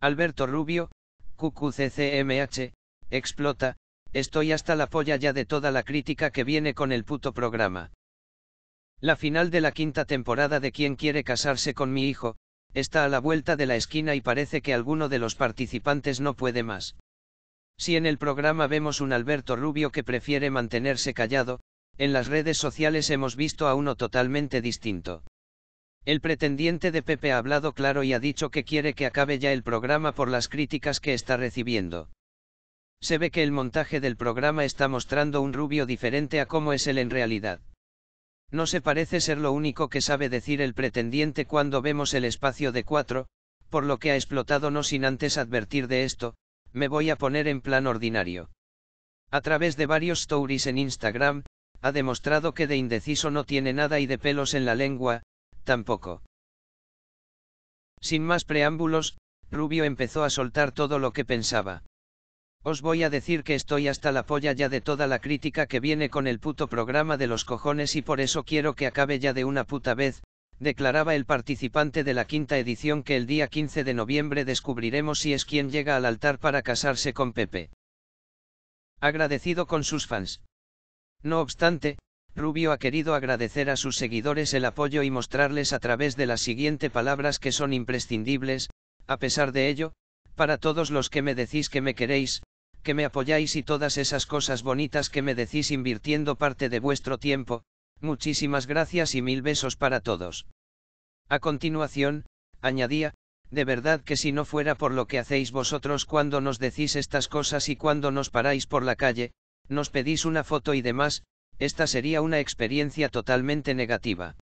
Alberto Rubio, QQCCMH, explota, estoy hasta la polla ya de toda la crítica que viene con el puto programa. La final de la quinta temporada de Quién quiere casarse con mi hijo, está a la vuelta de la esquina y parece que alguno de los participantes no puede más. Si en el programa vemos un Alberto Rubio que prefiere mantenerse callado, en las redes sociales hemos visto a uno totalmente distinto. El pretendiente de Pepe ha hablado claro y ha dicho que quiere que acabe ya el programa por las críticas que está recibiendo. Se ve que el montaje del programa está mostrando un rubio diferente a cómo es él en realidad. No se parece ser lo único que sabe decir el pretendiente cuando vemos el espacio de cuatro, por lo que ha explotado no sin antes advertir de esto, me voy a poner en plan ordinario. A través de varios stories en Instagram, ha demostrado que de indeciso no tiene nada y de pelos en la lengua, Tampoco. Sin más preámbulos, Rubio empezó a soltar todo lo que pensaba. Os voy a decir que estoy hasta la polla ya de toda la crítica que viene con el puto programa de los cojones y por eso quiero que acabe ya de una puta vez, declaraba el participante de la quinta edición que el día 15 de noviembre descubriremos si es quien llega al altar para casarse con Pepe. Agradecido con sus fans. No obstante, Rubio ha querido agradecer a sus seguidores el apoyo y mostrarles a través de las siguientes palabras que son imprescindibles, a pesar de ello, para todos los que me decís que me queréis, que me apoyáis y todas esas cosas bonitas que me decís invirtiendo parte de vuestro tiempo, muchísimas gracias y mil besos para todos. A continuación, añadía, de verdad que si no fuera por lo que hacéis vosotros cuando nos decís estas cosas y cuando nos paráis por la calle, nos pedís una foto y demás, esta sería una experiencia totalmente negativa.